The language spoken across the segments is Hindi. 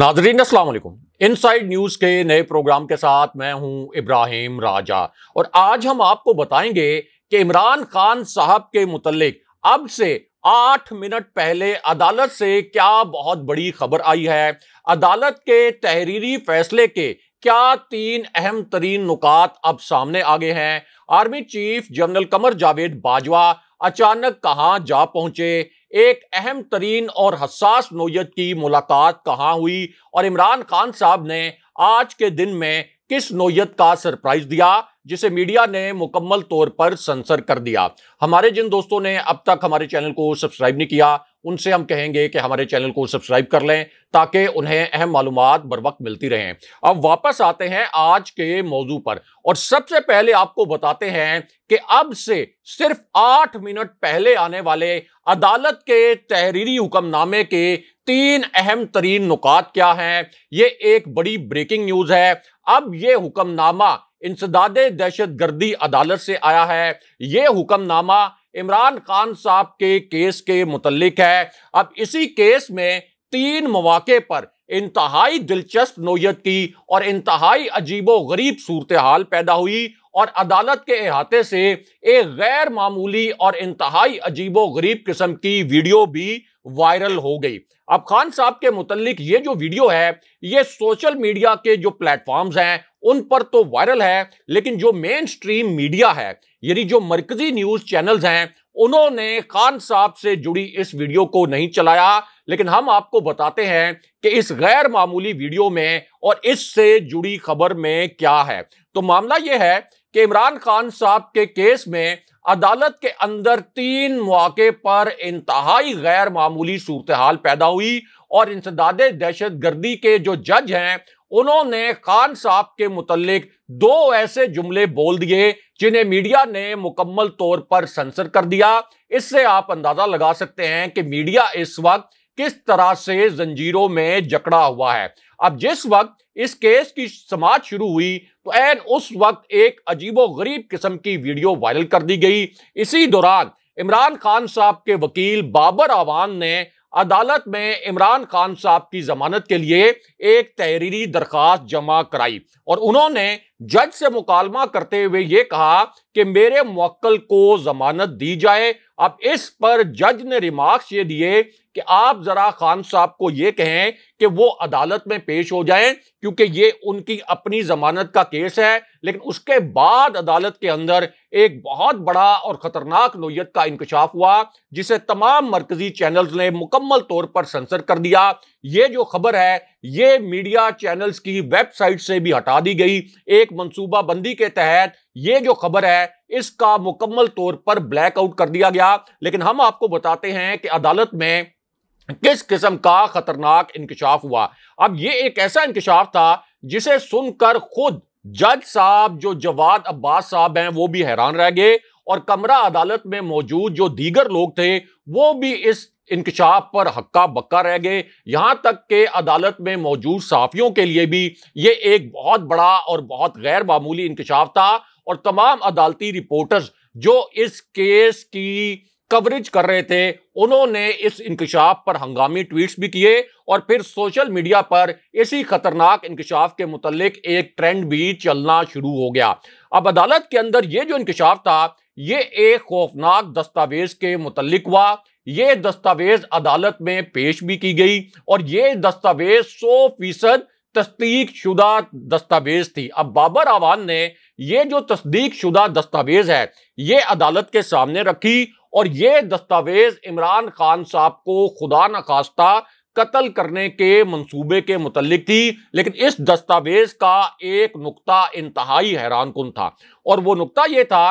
नाजरीन असलकुम साइड न्यूज़ के नए प्रोग्राम के साथ मैं हूं इब्राहिम राजा और आज हम आपको बताएंगे कि इमरान खान साहब के मुतलक अब से आठ मिनट पहले अदालत से क्या बहुत बड़ी खबर आई है अदालत के तहरीरी फैसले के क्या तीन अहम तरीन नुकात अब सामने आ गए हैं army chief general Qamar Javed Bajwa अचानक कहाँ जा पहुंचे एक अहम तरीन और हसास नोयत की मुलाकात कहाँ हुई और इमरान खान साहब ने आज के दिन में किस नोयत का सरप्राइज दिया जिसे मीडिया ने मुकम्मल तौर पर सेंसर कर दिया हमारे जिन दोस्तों ने अब तक हमारे चैनल को सब्सक्राइब नहीं किया उनसे हम कहेंगे कि हमारे चैनल को सब्सक्राइब कर लें ताकि उन्हें अहम मालूम बर वक्त मिलती रहें अब वापस आते हैं आज के मौजू पर और सबसे पहले आपको बताते हैं कि अब से सिर्फ आठ मिनट पहले आने वाले अदालत के तहरीरी हुक्मनामे के तीन अहम तरीन नुकात क्या हैं ये एक बड़ी ब्रेकिंग न्यूज है अब ये हुक्मनामा इंसदाद दहशत गर्दी अदालत से आया है ये हुक्मनामा इमरान खान साहब के केस के मुतलिक है अब इसी केस में तीन मौाक़े पर इंतहाई दिलचस्प नोयत की और इंतहाई अजीबो गरीब सूरत हाल पैदा हुई और अदालत के अहाते से एक गैर मामूली और इंतहाई अजीबो गरीब किस्म की वीडियो भी वायरल हो गई अब खान साहब के मुतलिक ये जो वीडियो है ये सोशल मीडिया के जो प्लेटफॉर्म्स हैं उन पर तो वायरल है लेकिन जो मेन स्ट्रीम मीडिया है यानी जो मरकजी न्यूज चैनल्स हैं उन्होंने खान साहब से जुड़ी इस वीडियो को नहीं चलाया लेकिन हम आपको बताते हैं कि इस गैर मामूली वीडियो में और इससे जुड़ी खबर में क्या है तो मामला यह है कि इमरान खान साहब के केस में अदालत के अंदर तीन मौके पर इंतहाई गैर मामूली सूरत हाल पैदा हुई और इंसदाद दहशत गर्दी के जो जज हैं उन्होंने खान साहब के मुतलक दो ऐसे जुमले बोल दिए जिन्हें मीडिया ने मुकम्मल तौर पर सेंसर कर दिया इससे आप अंदाजा लगा सकते हैं कि मीडिया इस वक्त किस तरह से जंजीरों में जकड़ा हुआ है अब जिस वक्त इस केस की समाज शुरू हुई तो एन उस वक्त एक अजीबो गरीब किस्म की वीडियो वायरल कर दी गई इसी दौरान इमरान खान साहब के वकील बाबर आवान ने अदालत में इमरान खान साहब की जमानत के लिए एक तहरीरी दरख्वास्त जमा कराई और उन्होंने जज से मुकालमा करते हुए ये कहा कि मेरे मुक्ल को जमानत दी जाए अब इस पर जज ने रिमार्क्स ये दिए कि आप जरा खान साहब को ये कहें कि वो अदालत में पेश हो जाएं क्योंकि ये उनकी अपनी जमानत का केस है लेकिन उसके बाद अदालत के अंदर एक बहुत बड़ा और खतरनाक नोयत का इंकशाफ हुआ जिसे तमाम मरकजी चैनल्स ने मुकम्मल तौर पर सेंसर कर दिया ये जो खबर है ये मीडिया चैनल्स की वेबसाइट से भी हटा दी गई एक मनसूबाबंदी के तहत ये जो खबर है इसका मुकम्मल तौर पर ब्लैकआउट कर दिया गया लेकिन हम आपको बताते हैं कि अदालत में किस किस्म का खतरनाक इंकशाफ हुआ अब ये एक ऐसा इंकशाफ था जिसे सुनकर खुद जज साहब जो जवाद अब्बास साहब हैं वो भी हैरान रह गए और कमरा अदालत में मौजूद जो दीगर लोग थे वो भी इस इंकशाफ पर हक्का बक्का रह गए यहां तक के अदालत में मौजूद साफियों के लिए भी ये एक बहुत बड़ा और बहुत गैर मामूली इंकशाफ था और तमाम अदालती रिपोर्टर्स जो इस केस की कवरेज कर रहे थे उन्होंने इस इंकशाफ पर हंगामी ट्वीट्स भी किए और फिर सोशल मीडिया पर इसी खतरनाक इंकशाफ के मुतल एक ट्रेंड भी चलना शुरू हो गया अब अदालत के अंदर ये जो इंकशाफ था ये एक खौफनाक दस्तावेज के मुतलक हुआ ये दस्तावेज अदालत में पेश भी की गई और ये दस्तावेज सौ फीसद तस्दीक शुदा दस्तावेज थी अब बाबर आवान ने ये जो तस्दीक शुदा दस्तावेज है ये अदालत के सामने रखी और ये दस्तावेज इमरान खान साहब को खुदा नखास्ता कत्ल करने के मंसूबे के मुतलक थी लेकिन इस दस्तावेज का एक नुकता इंतहाई हैरान कन था और वो नुकता ये था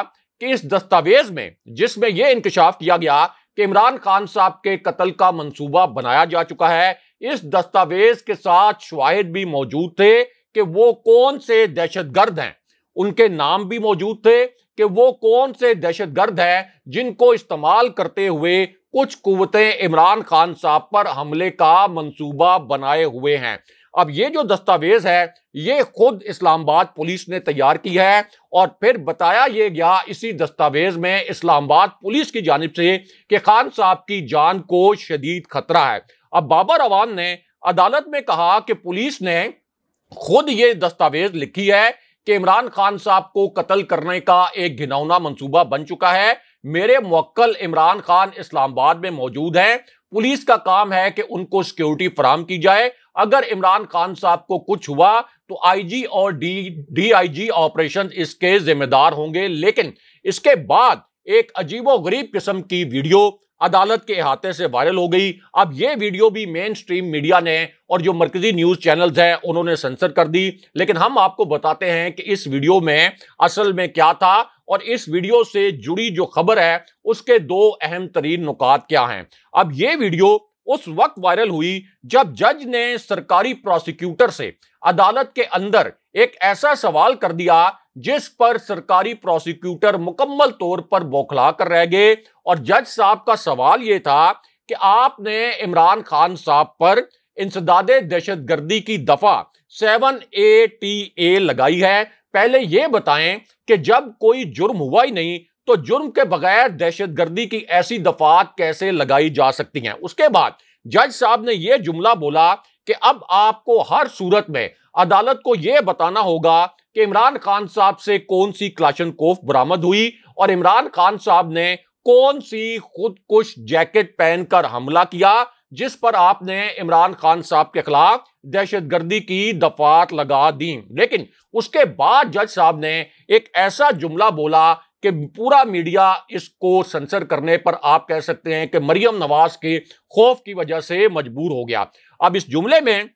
कि इस दस्तावेज में जिसमें यह इंकशाफ किया गया कि इमरान खान साहब के कत्ल का मंसूबा बनाया जा चुका है इस दस्तावेज के साथ शाहिद भी मौजूद थे कि वो कौन से दहशतगर्द हैं उनके नाम भी मौजूद थे कि वो कौन से दहशतगर्द हैं जिनको इस्तेमाल करते हुए कुछ कुवतें इमरान खान साहब पर हमले का मंसूबा बनाए हुए हैं अब ये जो दस्तावेज है ये खुद इस्लामाबाद पुलिस ने तैयार की है और फिर बताया ये गया इसी दस्तावेज में इस्लामाबाद पुलिस की जानब से कि खान साहब की जान को शदीद खतरा है अब बाबर अवान ने अदालत में कहा कि पुलिस ने खुद ये दस्तावेज लिखी है कि इमरान खान साहब को कत्ल करने का एक घिनौना मंसूबा बन चुका है मेरे मुक्कल इमरान खान इस्लामाबाद में मौजूद हैं पुलिस का काम है कि उनको सिक्योरिटी फराम की जाए अगर इमरान खान साहब को कुछ हुआ तो आईजी और डी डीआईजी ऑपरेशन इसके जिम्मेदार होंगे लेकिन इसके बाद एक अजीबो गरीब किस्म की वीडियो अदालत के अहाते से वायरल हो गई अब ये वीडियो भी मेन स्ट्रीम मीडिया ने और जो मरकजी न्यूज़ चैनल्स हैं उन्होंने सेंसर कर दी लेकिन हम आपको बताते हैं कि इस वीडियो में असल में क्या था और इस वीडियो से जुड़ी जो खबर है उसके दो अहम तरीन नुकात क्या हैं अब ये वीडियो उस वक्त वायरल हुई जब जज ने सरकारी प्रोसिक्यूटर से अदालत के अंदर एक ऐसा सवाल कर दिया जिस पर सरकारी प्रोसिक्यूटर मुकम्मल तौर पर बौखला कर रह गए और जज साहब का सवाल यह था कि आपने इमरान खान साहब पर इंसदादे दहशत गर्दी की दफा सेवन ए टी ए लगाई है पहले यह बताएं कि जब कोई जुर्म हुआ ही नहीं तो जुर्म के बगैर दहशतगर्दी की ऐसी दफात कैसे लगाई जा सकती हैं उसके बाद जज साहब ने यह जुमला बोला कि अब आपको हर सूरत में अदालत को यह बताना होगा कि इमरान खान साहब से कौन सी क्लाशन कोफ बरामद हुई और इमरान खान साहब ने कौन सी खुदकुश जैकेट पहनकर हमला किया जिस पर आपने इमरान खान साहब के खिलाफ दहशत गर्दी की दफात लगा दी लेकिन उसके बाद जज साहब ने एक ऐसा जुमला बोला कि पूरा मीडिया इसको सेंसर करने पर आप कह सकते हैं कि मरियम नवाज के खौफ की वजह से मजबूर हो गया अब इस जुमले में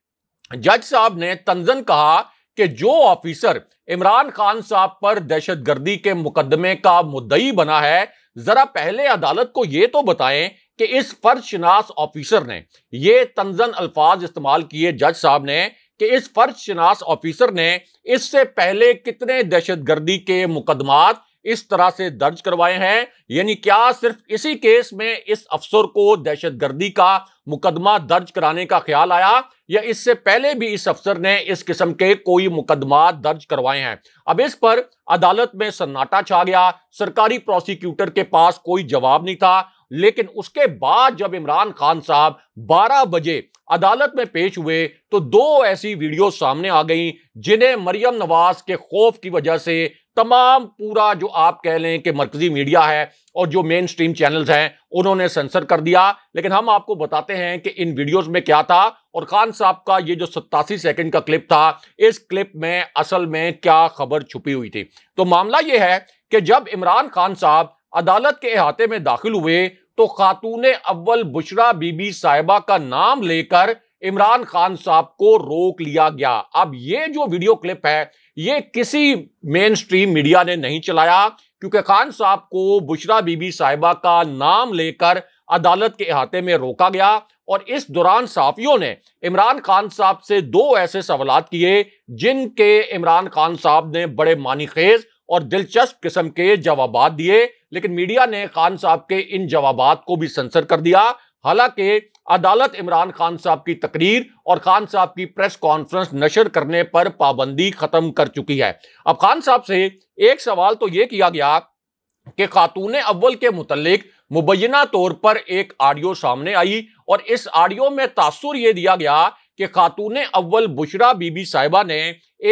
जज साहब ने तंजन कहा कि जो ऑफिसर इमरान खान साहब पर दहशतगर्दी के मुकदमे का मुद्दई बना है जरा पहले अदालत को यह तो बताएं कि इस शिनास ऑफिसर ने ये तंजन अल्फाज इस्तेमाल किए जज साहब ने कि इस शिनास ऑफिसर ने इससे पहले कितने दहशतगर्दी के मुकदमात इस तरह से दर्ज करवाए हैं यानी क्या सिर्फ इसी केस में इस अफसर को दहशतगर्दी का मुकदमा दर्ज कराने का ख्याल आया या इससे पहले भी इस अफसर ने इस किस्म के कोई मुकदमा दर्ज करवाए हैं अब इस पर अदालत में सन्नाटा छा गया सरकारी प्रोसिक्यूटर के पास कोई जवाब नहीं था लेकिन उसके बाद जब इमरान खान साहब बारह बजे अदालत में पेश हुए तो दो ऐसी वीडियो सामने आ गई जिन्हें मरियम नवाज के खौफ की वजह से तमाम पूरा जो आप कह लें कि मरकजी मीडिया है और जो मेन स्ट्रीम चैनल्स हैं उन्होंने सेंसर कर दिया लेकिन हम आपको बताते हैं कि इन वीडियोस में क्या था और खान साहब का ये जो सत्तासी सेकंड का क्लिप था इस क्लिप में असल में क्या खबर छुपी हुई थी तो मामला ये है कि जब इमरान खान साहब अदालत के अहाते में दाखिल हुए तो खातून अव्वल बुशरा बीबी साहिबा का नाम लेकर इमरान खान साहब को रोक लिया गया अब ये जो वीडियो क्लिप है ये किसी मेन स्ट्रीम मीडिया ने नहीं चलाया क्योंकि खान साहब को बुशरा बीबी साहिबा का नाम लेकर अदालत के अहाते में रोका गया और इस दौरान साफियों ने इमरान खान साहब से दो ऐसे सवाल किए जिनके इमरान खान साहब ने बड़े मानी खेज और दिलचस्प किस्म के जवाब दिए लेकिन मीडिया ने खान साहब के इन जवाब को भी सेंसर कर दिया हालांकि अदालत इमरान खान साहब की तकरीर और खान साहब की प्रेस कॉन्फ्रेंस नशर करने पर पाबंदी खत्म कर चुकी है अब खान साहब से एक सवाल तो यह किया गया कि खातून अव्वल के मुतलिक मुबैना तौर पर एक ऑडियो सामने आई और इस ऑडियो में तासुर यह दिया गया कि खातून अव्वल बुशरा बीबी साहिबा ने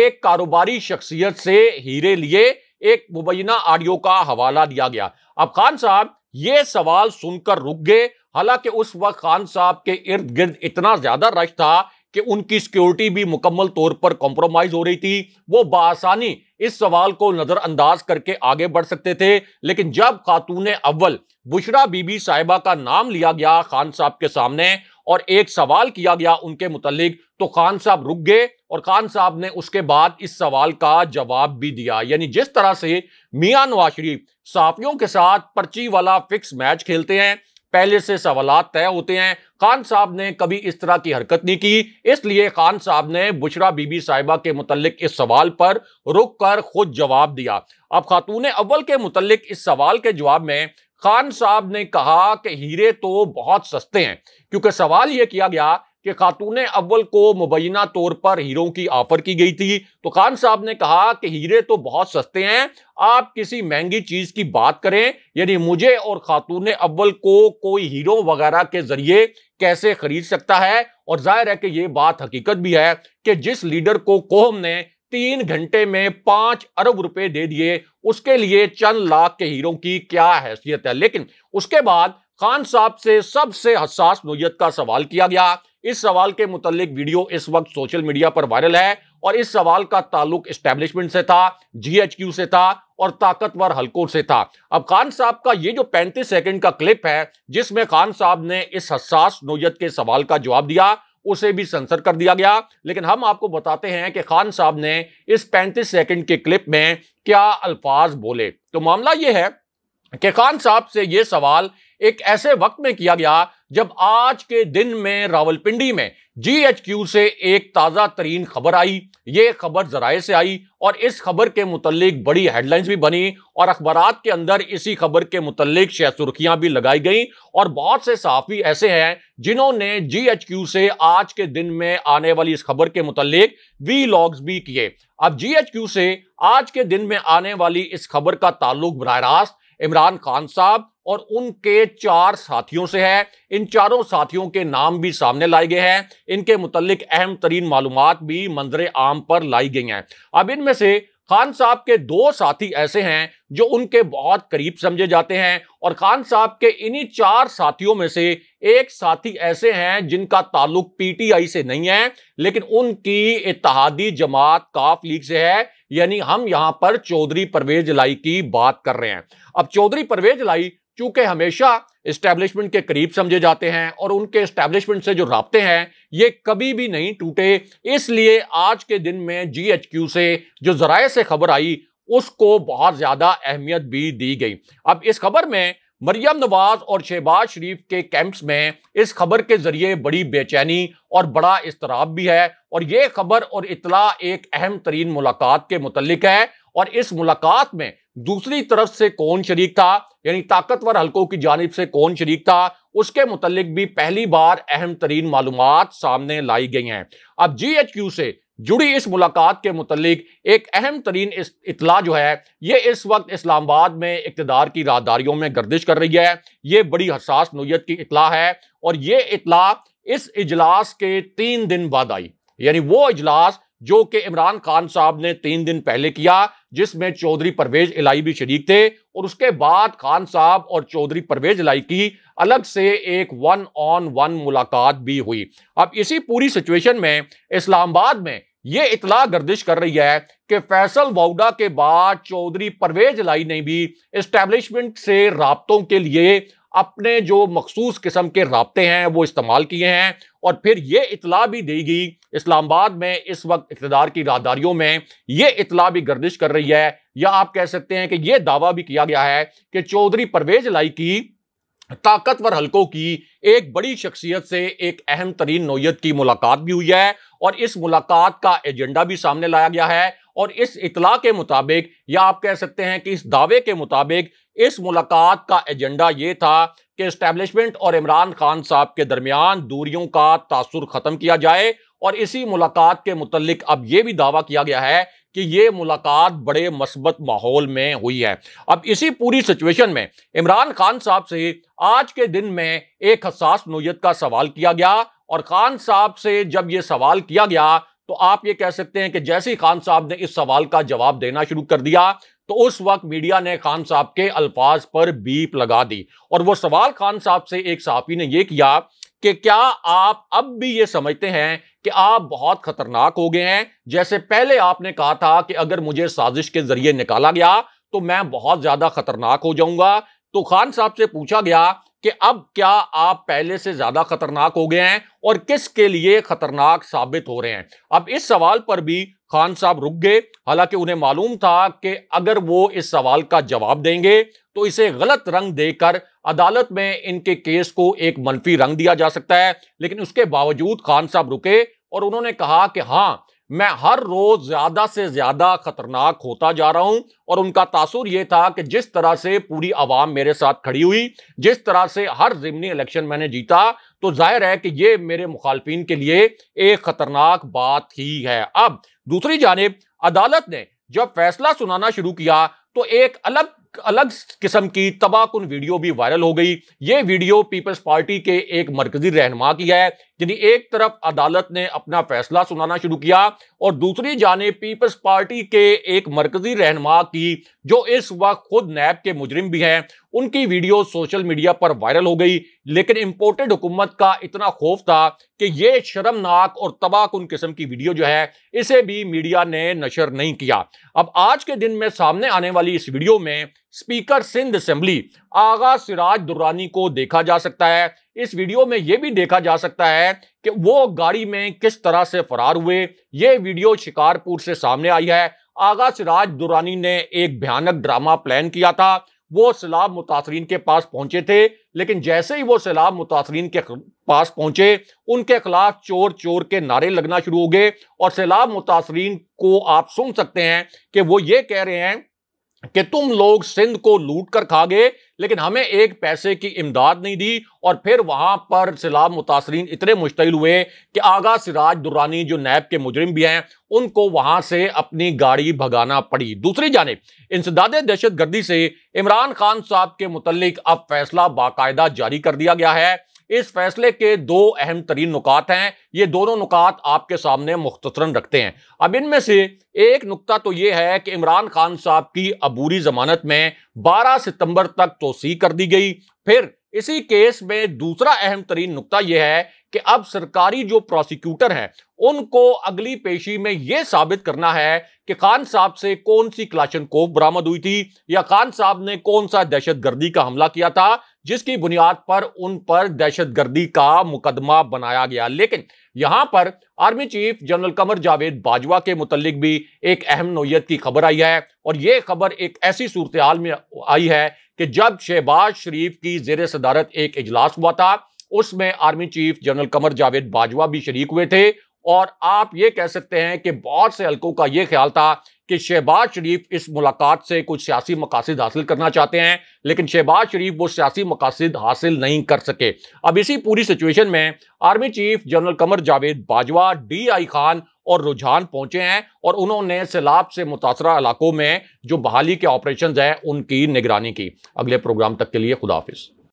एक कारोबारी शख्सियत से हीरे लिए एक मुबैना ऑडियो का हवाला दिया गया अब खान साहब ये सवाल सुनकर रुक गए हालांकि उस वक्त खान साहब के इर्द गिर्द इतना ज्यादा रश था कि उनकी सिक्योरिटी भी मुकम्मल तौर पर कॉम्प्रोमाइज हो रही थी वो बासानी इस सवाल को नज़रअंदाज करके आगे बढ़ सकते थे लेकिन जब खातून अव्वल बुशरा बीबी साहिबा का नाम लिया गया खान साहब के सामने और एक सवाल किया गया उनके मुतलिक तो खान साहब रुक गए और खान साहब ने उसके बाद इस सवाल का जवाब भी दिया यानी जिस तरह से मियां नवाज शरीफ साफियों के साथ पर्ची वाला फिक्स मैच खेलते हैं पहले से सवाल तय होते हैं खान साहब ने कभी इस तरह की हरकत नहीं की इसलिए खान साहब ने बुशरा बीबी साहिबा के मुतलिक इस सवाल पर रुक कर खुद जवाब दिया अब खातून अव्वल के मुतलिक इस सवाल के जवाब में खान साहब ने कहा कि हीरे तो बहुत सस्ते हैं क्योंकि सवाल यह किया गया कि खातून अव्वल को मुबैना तौर पर हीरों की ऑफर की गई थी तो खान साहब ने कहा कि हीरे तो बहुत सस्ते हैं आप किसी महंगी चीज की बात करें यानी मुझे और खातून अव्वल को कोई हीरो वगैरह के जरिए कैसे खरीद सकता है और जाहिर है कि यह बात हकीकत भी है कि जिस लीडर को कौम ने तीन घंटे में पांच अरब रुपए दे दिए उसके लिए चंद लाख के हीरो की क्या हैसियत है लेकिन उसके बाद खान साहब से सबसे हसास नोयत का सवाल किया गया इस सवाल के मुतालिक वीडियो इस वक्त सोशल मीडिया पर वायरल है और इस सवाल का ताल्लुक इस्टेब्लिशमेंट से था जीएचक्यू से था और ताकतवर हलकों से था अब खान साहब का ये जो 35 सेकंड का क्लिप है जिसमें खान साहब ने इस हसास नोयत के सवाल का जवाब दिया उसे भी सेंसर कर दिया गया लेकिन हम आपको बताते हैं कि खान साहब ने इस 35 सेकंड के क्लिप में क्या अल्फाज बोले तो मामला यह है कि खान साहब से यह सवाल एक ऐसे वक्त में किया गया जब आज के दिन में रावलपिंडी में जीएचक्यू से एक ताज़ा तरीन खबर आई ये खबर जराए से आई और इस खबर के मुतलिक बड़ी हेडलाइंस भी बनी और अखबार के अंदर इसी खबर के मुतलिक शह सुर्खियां भी लगाई गई और बहुत से साफी ऐसे हैं जिन्होंने जीएचक्यू से आज के दिन में आने वाली इस खबर के मुतलिक वी लॉग्स भी किए अब जीएचक्यू से आज के दिन में आने वाली इस खबर का ताल्लुक बरह रास्त इमरान खान साहब और उनके चार साथियों से है इन चारों साथियों के नाम भी सामने लाए गए हैं इनके मुतलिक अहम तरीन मालूम भी मंजर आम पर लाई गई हैं अब इनमें से खान साहब के दो साथी ऐसे हैं जो उनके बहुत करीब समझे जाते हैं और खान साहब के इन्हीं चार साथियों में से एक साथी ऐसे हैं जिनका ताल्लुक पीटीआई से नहीं है लेकिन उनकी इतिहादी जमात काफ लीग से है यानी हम यहां पर चौधरी परवेज लाई की बात कर रहे हैं अब चौधरी परवेज लाई चूंकि हमेशा इस्टेब्लिशमेंट के करीब समझे जाते हैं और उनके इस्टेब्लिशमेंट से जो रबते हैं ये कभी भी नहीं टूटे इसलिए आज के दिन में क्यू से जो जराए से खबर आई उसको बहुत ज़्यादा अहमियत भी दी गई अब इस खबर में मरियम नवाज और शहबाज शरीफ के कैंप्स में इस खबर के जरिए बड़ी बेचैनी और बड़ा इसतराब भी है और ये खबर और इतला एक अहम तरीन मुलाकात के मुतलिक है और इस मुलाकात में दूसरी तरफ से कौन शरीक था यानी ताकतवर हलकों की जानब से कौन शरीक था उसके मुतलिक भी पहली बार अहम तरीन मालूम सामने लाई गई हैं अब जी एच क्यू से जुड़ी इस मुलाकात के मुतलिक एक अहम तरीन इतला जो है ये इस वक्त इस्लामाबाद में इकतदार की राहदारियों में गर्दिश कर रही है ये बड़ी हसास नोयत की इतला है और ये इतला इस इजलास के तीन दिन बाद आई यानी वो इजलास जो कि इमरान खान साहब ने तीन दिन पहले किया जिसमें चौधरी परवेज इलाई भी शरीक थे और उसके बाद खान साहब और चौधरी परवेज इलाई की अलग से एक वन ऑन वन मुलाकात भी हुई अब इसी पूरी सिचुएशन में इस्लामाबाद में ये इतला गर्दिश कर रही है कि फैसल वाउडा के बाद चौधरी परवेज लाई ने भी इस्टेब्लिशमेंट से रबतों के लिए अपने जो मखसूस किस्म के रबते हैं वो इस्तेमाल किए हैं और फिर ये इतला भी दी गई इस्लामाबाद में इस वक्त इकतदार की राहदारियों में ये इतला भी गर्दिश कर रही है या आप कह सकते हैं कि यह दावा भी किया गया है कि चौधरी परवेज लाई की ताकतवर हलकों की एक बड़ी शख्सियत से एक अहम तरीन नोयत की मुलाकात भी हुई है और इस मुलाकात का एजेंडा भी सामने लाया गया है और इस इतला के मुताबिक या आप कह सकते हैं कि इस दावे के मुताबिक इस मुलाकात का एजेंडा ये था कि इस्टेब्लिशमेंट और इमरान खान साहब के दरमियान दूरियों का तासुर ख़त्म किया जाए और इसी मुलाकात के मुतलिक अब यह भी दावा किया गया है कि ये मुलाकात बड़े मस्बत माहौल में हुई है अब इसी पूरी सिचुएशन में इमरान खान साहब से आज के दिन में एक हसास नोयत का सवाल किया गया और खान साहब से जब ये सवाल किया गया तो आप ये कह सकते हैं कि जैसे ही खान साहब ने इस सवाल का जवाब देना शुरू कर दिया तो उस वक्त मीडिया ने खान साहब के अल्फाज पर बीप लगा दी और वो सवाल खान साहब से एक साफी ने यह किया कि क्या आप अब भी ये समझते हैं कि आप बहुत खतरनाक हो गए हैं जैसे पहले आपने कहा था कि अगर मुझे साजिश के जरिए निकाला गया तो मैं बहुत ज्यादा खतरनाक हो जाऊंगा तो खान साहब से पूछा गया कि अब क्या आप पहले से ज्यादा खतरनाक हो गए हैं और किसके लिए खतरनाक साबित हो रहे हैं अब इस सवाल पर भी खान साहब रुक गए हालांकि उन्हें मालूम था कि अगर वो इस सवाल का जवाब देंगे तो इसे गलत रंग देकर अदालत में इनके केस को एक मनफी रंग दिया जा सकता है लेकिन उसके बावजूद खान साहब रुके और उन्होंने कहा कि हाँ मैं हर रोज ज्यादा से ज्यादा खतरनाक होता जा रहा हूं और उनका तासुर यह था कि जिस तरह से पूरी आवाम मेरे साथ खड़ी हुई जिस तरह से हर जिमनी इलेक्शन मैंने जीता तो जाहिर है कि ये मेरे मुखालफी के लिए एक खतरनाक बात ही है अब दूसरी जानब अदालत ने जब फैसला सुनाना शुरू किया तो एक अलग अलग किस्म की तबाहकुन वीडियो भी वायरल हो गई ये वीडियो पीपल्स पार्टी के एक मरकजी रहनमा की है यानी एक तरफ अदालत ने अपना फैसला सुनाना शुरू किया और दूसरी जाने पीपल्स पार्टी के एक मरकजी रहनमा की जो इस वक्त खुद नैब के मुजरिम भी हैं उनकी वीडियो सोशल मीडिया पर वायरल हो गई लेकिन इम्पोर्टेड हुकूमत का इतना खौफ था कि ये शर्मनाक और तबाहकुन किस्म की वीडियो जो है इसे भी मीडिया ने नशर नहीं किया अब आज के दिन में सामने आने वाली इस वीडियो में स्पीकर सिंध असेंबली आगा सिराज दुर्रानी को देखा जा सकता है इस वीडियो में यह भी देखा जा सकता है कि वो गाड़ी में किस तरह से फरार हुए ये वीडियो शिकारपुर से सामने आई है आगा सिराज दुरानी ने एक भयानक ड्रामा प्लान किया था वो सैलाब मुतासरीन के पास पहुंचे थे लेकिन जैसे ही वो सैलाब मुतासरीन के पास पहुंचे उनके खिलाफ चोर चोर के नारे लगना शुरू हो गए और सैलाब मुतासरीन को आप सुन सकते हैं कि वो ये कह रहे हैं कि तुम लोग सिंध को लूट कर खा गए लेकिन हमें एक पैसे की इमदाद नहीं दी और फिर वहां पर सिलाब मुतासरीन इतने मुश्तिल हुए कि आगा सिराज दुरानी जो नैब के मुजरिम भी हैं उनको वहां से अपनी गाड़ी भगाना पड़ी दूसरी जानब इंसदाद दहशत गर्दी से इमरान खान साहब के मुतलिक अब फैसला बाकायदा जारी कर दिया गया है इस फैसले के दो अहम तरीन नुकात हैं ये दोनों नुकात आपके सामने मुख्तरन रखते हैं अब इनमें से एक नुकता तो ये है कि इमरान खान साहब की अबूरी जमानत में 12 सितंबर तक तोसी कर दी गई फिर इसी केस में दूसरा अहम तरीन नुकता यह है कि अब सरकारी जो प्रोसिक्यूटर हैं उनको अगली पेशी में यह साबित करना है कि खान साहब से कौन सी क्लाशन कोफ बरामद हुई थी या खान साहब ने कौन सा दहशत गर्दी का हमला किया था जिसकी बुनियाद पर उन पर दहशत गर्दी का मुकदमा बनाया गया लेकिन यहां पर army chief general Qamar Javed Bajwa के मुतलिक भी एक अहम नोयत की खबर आई है और यह खबर एक ऐसी सूरत हाल में आई है कि जब शहबाज शरीफ की जेर सदारत एक इजलास हुआ था उसमें army chief general Qamar Javed Bajwa भी शरीक हुए थे और आप ये कह सकते हैं कि बहुत से हल्कों का ये ख्याल था कि शहबाज शरीफ इस मुलाकात से कुछ सियासी मकासद हासिल करना चाहते हैं लेकिन शहबाज शरीफ वो सियासी मकासद हासिल नहीं कर सके अब इसी पूरी सिचुएशन में army chief general Qamar Javed Bajwa D I Khan और रुझान पहुंचे हैं और उन्होंने सैलाब से मुतासर इलाकों में जो बहाली के ऑपरेशन हैं उनकी निगरानी की अगले प्रोग्राम तक के लिए खुदाफिज